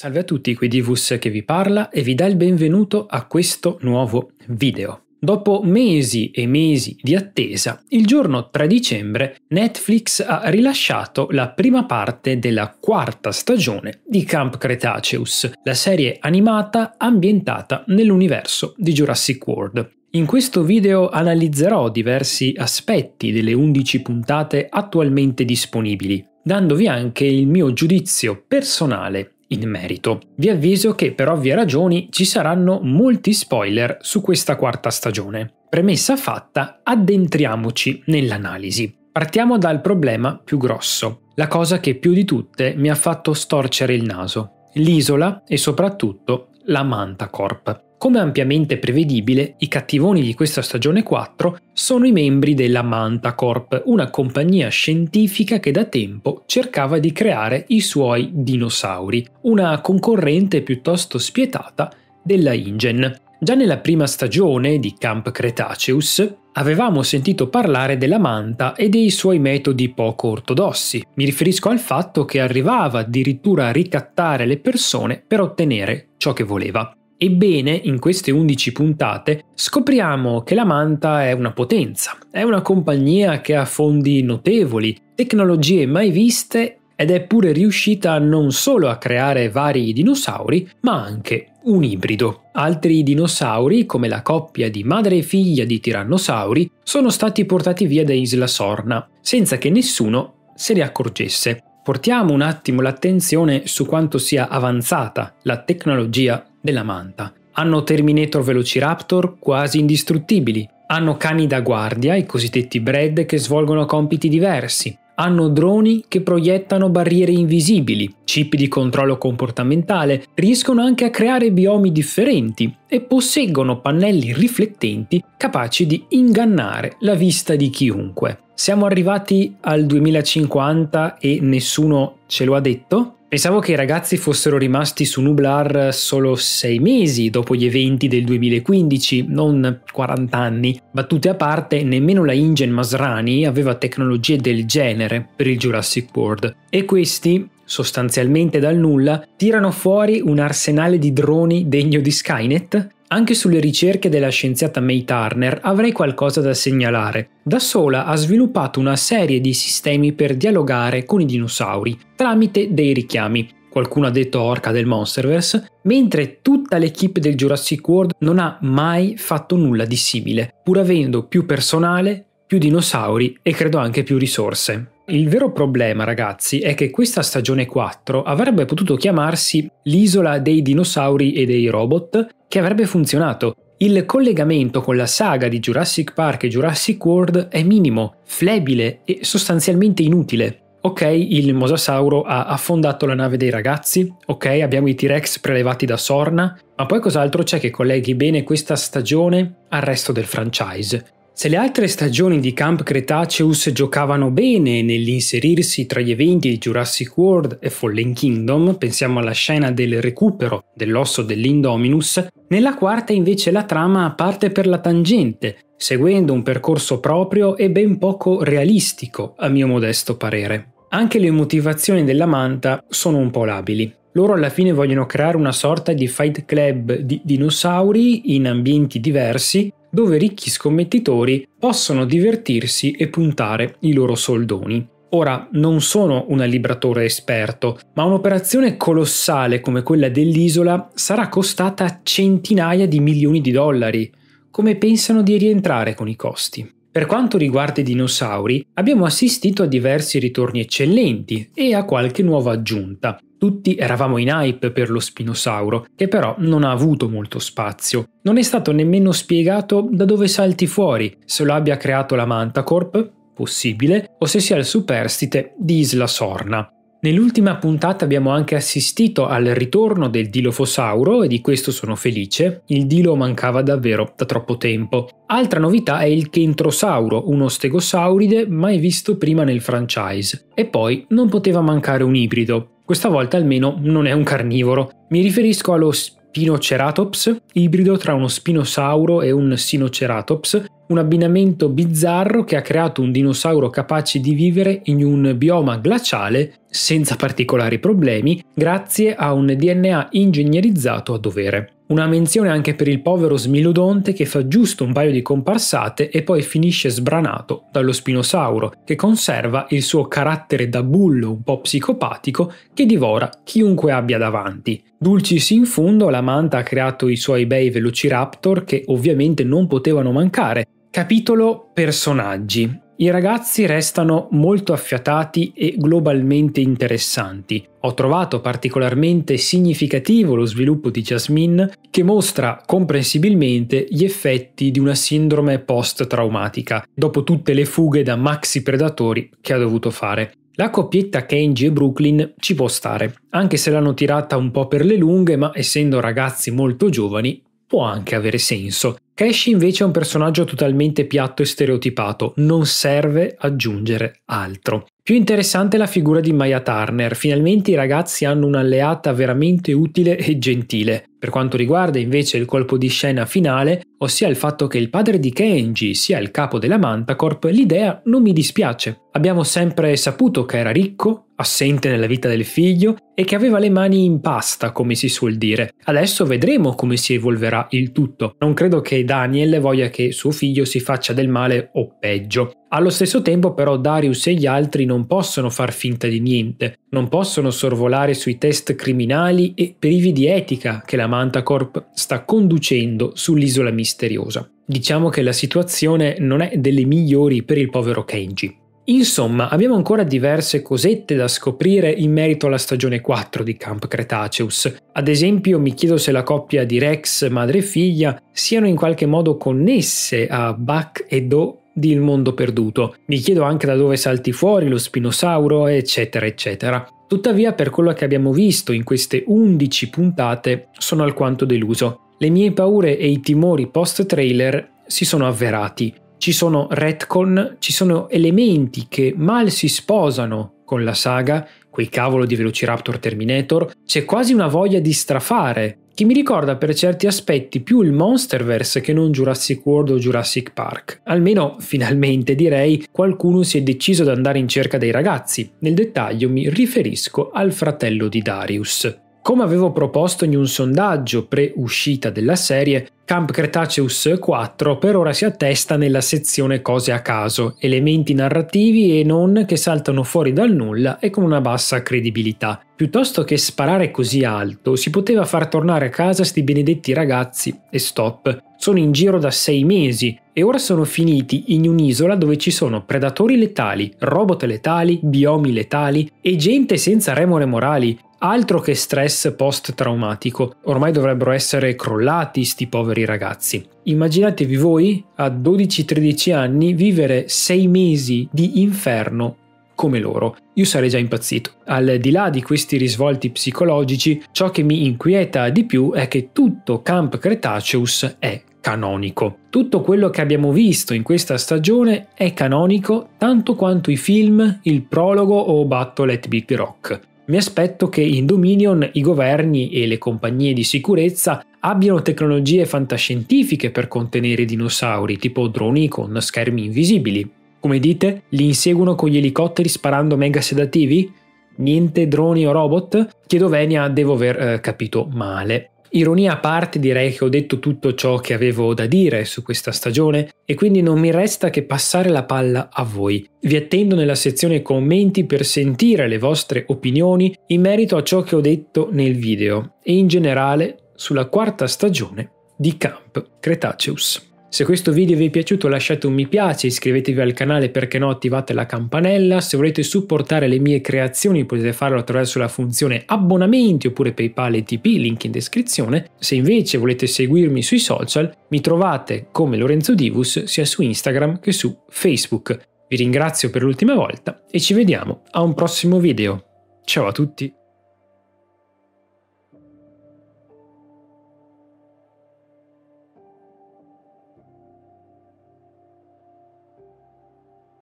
Salve a tutti, qui Divus che vi parla e vi dà il benvenuto a questo nuovo video. Dopo mesi e mesi di attesa, il giorno 3 dicembre Netflix ha rilasciato la prima parte della quarta stagione di Camp Cretaceous, la serie animata ambientata nell'universo di Jurassic World. In questo video analizzerò diversi aspetti delle 11 puntate attualmente disponibili, dandovi anche il mio giudizio personale in merito. Vi avviso che per ovvie ragioni ci saranno molti spoiler su questa quarta stagione. Premessa fatta, addentriamoci nell'analisi. Partiamo dal problema più grosso, la cosa che più di tutte mi ha fatto storcere il naso, l'isola e soprattutto la Mantacorp. Come ampiamente prevedibile, i cattivoni di questa stagione 4 sono i membri della Mantacorp, una compagnia scientifica che da tempo cercava di creare i suoi dinosauri, una concorrente piuttosto spietata della Ingen. Già nella prima stagione di Camp Cretaceous, avevamo sentito parlare della manta e dei suoi metodi poco ortodossi. Mi riferisco al fatto che arrivava addirittura a ricattare le persone per ottenere ciò che voleva. Ebbene, in queste 11 puntate scopriamo che la Manta è una potenza, è una compagnia che ha fondi notevoli, tecnologie mai viste ed è pure riuscita non solo a creare vari dinosauri, ma anche un ibrido. Altri dinosauri, come la coppia di madre e figlia di tirannosauri, sono stati portati via da Isla Sorna, senza che nessuno se ne accorgesse. Portiamo un attimo l'attenzione su quanto sia avanzata la tecnologia della manta. Hanno Terminator Velociraptor quasi indistruttibili, hanno cani da guardia, i cosiddetti Bred, che svolgono compiti diversi, hanno droni che proiettano barriere invisibili, chip di controllo comportamentale, riescono anche a creare biomi differenti, e posseggono pannelli riflettenti capaci di ingannare la vista di chiunque. Siamo arrivati al 2050 e nessuno ce lo ha detto? Pensavo che i ragazzi fossero rimasti su Nublar solo sei mesi dopo gli eventi del 2015, non 40 anni. Battute a parte, nemmeno la Ingen Masrani aveva tecnologie del genere per il Jurassic World. E questi sostanzialmente dal nulla, tirano fuori un arsenale di droni degno di Skynet? Anche sulle ricerche della scienziata May Turner avrei qualcosa da segnalare. Da sola ha sviluppato una serie di sistemi per dialogare con i dinosauri tramite dei richiami. Qualcuno ha detto orca del Monsterverse, mentre tutta l'equipe del Jurassic World non ha mai fatto nulla di simile, pur avendo più personale, più dinosauri e credo anche più risorse. Il vero problema, ragazzi, è che questa stagione 4 avrebbe potuto chiamarsi l'isola dei dinosauri e dei robot, che avrebbe funzionato. Il collegamento con la saga di Jurassic Park e Jurassic World è minimo, flebile e sostanzialmente inutile. Ok, il mosasauro ha affondato la nave dei ragazzi, ok, abbiamo i T-Rex prelevati da Sorna, ma poi cos'altro c'è che colleghi bene questa stagione al resto del franchise? Se le altre stagioni di Camp Cretaceous giocavano bene nell'inserirsi tra gli eventi di Jurassic World e Fallen Kingdom, pensiamo alla scena del recupero dell'osso dell'Indominus, nella quarta invece la trama parte per la tangente, seguendo un percorso proprio e ben poco realistico, a mio modesto parere. Anche le motivazioni della manta sono un po' labili. Loro alla fine vogliono creare una sorta di fight club di dinosauri in ambienti diversi dove ricchi scommettitori possono divertirsi e puntare i loro soldoni. Ora, non sono un libratore esperto, ma un'operazione colossale come quella dell'isola sarà costata centinaia di milioni di dollari. Come pensano di rientrare con i costi? Per quanto riguarda i dinosauri, abbiamo assistito a diversi ritorni eccellenti e a qualche nuova aggiunta. Tutti eravamo in hype per lo spinosauro, che però non ha avuto molto spazio. Non è stato nemmeno spiegato da dove salti fuori, se lo abbia creato la Mantacorp, possibile, o se sia il superstite di Isla Sorna. Nell'ultima puntata abbiamo anche assistito al ritorno del Dilofosauro e di questo sono felice, il Dilo mancava davvero da troppo tempo. Altra novità è il Kentrosauro, uno stegosauride mai visto prima nel franchise. E poi non poteva mancare un ibrido, questa volta almeno non è un carnivoro. Mi riferisco allo Spinoceratops, ibrido tra uno spinosauro e un Sinoceratops, un abbinamento bizzarro che ha creato un dinosauro capace di vivere in un bioma glaciale senza particolari problemi grazie a un DNA ingegnerizzato a dovere. Una menzione anche per il povero smilodonte che fa giusto un paio di comparsate e poi finisce sbranato dallo spinosauro, che conserva il suo carattere da bullo un po' psicopatico che divora chiunque abbia davanti. Dulcis in fundo la manta ha creato i suoi bei velociraptor che ovviamente non potevano mancare, Capitolo Personaggi. I ragazzi restano molto affiatati e globalmente interessanti. Ho trovato particolarmente significativo lo sviluppo di Jasmine che mostra comprensibilmente gli effetti di una sindrome post-traumatica, dopo tutte le fughe da maxi predatori che ha dovuto fare. La coppietta Kenji e Brooklyn ci può stare, anche se l'hanno tirata un po' per le lunghe, ma essendo ragazzi molto giovani può anche avere senso. Crash invece è un personaggio totalmente piatto e stereotipato, non serve aggiungere altro. Più interessante è la figura di Maya Turner, finalmente i ragazzi hanno un'alleata veramente utile e gentile. Per quanto riguarda invece il colpo di scena finale, ossia il fatto che il padre di Kenji sia il capo della Mantacorp, l'idea non mi dispiace. Abbiamo sempre saputo che era ricco, assente nella vita del figlio e che aveva le mani in pasta, come si suol dire. Adesso vedremo come si evolverà il tutto. Non credo che Daniel voglia che suo figlio si faccia del male o peggio. Allo stesso tempo però Darius e gli altri non possono far finta di niente, non possono sorvolare sui test criminali e privi di etica che la Mantacorp sta conducendo sull'isola misteriosa. Diciamo che la situazione non è delle migliori per il povero Kenji. Insomma, abbiamo ancora diverse cosette da scoprire in merito alla stagione 4 di Camp Cretaceous. Ad esempio, mi chiedo se la coppia di Rex, madre e figlia, siano in qualche modo connesse a Buck e Do di Il mondo perduto. Mi chiedo anche da dove salti fuori lo spinosauro, eccetera, eccetera. Tuttavia, per quello che abbiamo visto in queste 11 puntate, sono alquanto deluso. Le mie paure e i timori post-trailer si sono avverati ci sono retcon, ci sono elementi che mal si sposano con la saga, quei cavolo di Velociraptor Terminator, c'è quasi una voglia di strafare, che mi ricorda per certi aspetti più il Monsterverse che non Jurassic World o Jurassic Park. Almeno, finalmente direi, qualcuno si è deciso ad andare in cerca dei ragazzi. Nel dettaglio mi riferisco al fratello di Darius. Come avevo proposto in un sondaggio pre-uscita della serie, Camp Cretaceous 4 per ora si attesta nella sezione cose a caso, elementi narrativi e non che saltano fuori dal nulla e con una bassa credibilità. Piuttosto che sparare così alto, si poteva far tornare a casa sti benedetti ragazzi e stop. Sono in giro da sei mesi e ora sono finiti in un'isola dove ci sono predatori letali, robot letali, biomi letali e gente senza remore morali Altro che stress post-traumatico, ormai dovrebbero essere crollati sti poveri ragazzi. Immaginatevi voi, a 12-13 anni, vivere 6 mesi di inferno come loro. Io sarei già impazzito. Al di là di questi risvolti psicologici, ciò che mi inquieta di più è che tutto Camp Cretaceous è canonico. Tutto quello che abbiamo visto in questa stagione è canonico tanto quanto i film, il prologo o Battle at Big Rock. Mi aspetto che in Dominion i governi e le compagnie di sicurezza abbiano tecnologie fantascientifiche per contenere i dinosauri, tipo droni con schermi invisibili. Come dite, li inseguono con gli elicotteri sparando mega sedativi? Niente droni o robot? Chiedo venia, devo aver eh, capito male. Ironia a parte direi che ho detto tutto ciò che avevo da dire su questa stagione e quindi non mi resta che passare la palla a voi. Vi attendo nella sezione commenti per sentire le vostre opinioni in merito a ciò che ho detto nel video e in generale sulla quarta stagione di Camp Cretaceous. Se questo video vi è piaciuto lasciate un mi piace, iscrivetevi al canale perché no attivate la campanella, se volete supportare le mie creazioni potete farlo attraverso la funzione abbonamenti oppure Paypal e TP, link in descrizione, se invece volete seguirmi sui social mi trovate come Lorenzo Divus sia su Instagram che su Facebook. Vi ringrazio per l'ultima volta e ci vediamo a un prossimo video. Ciao a tutti!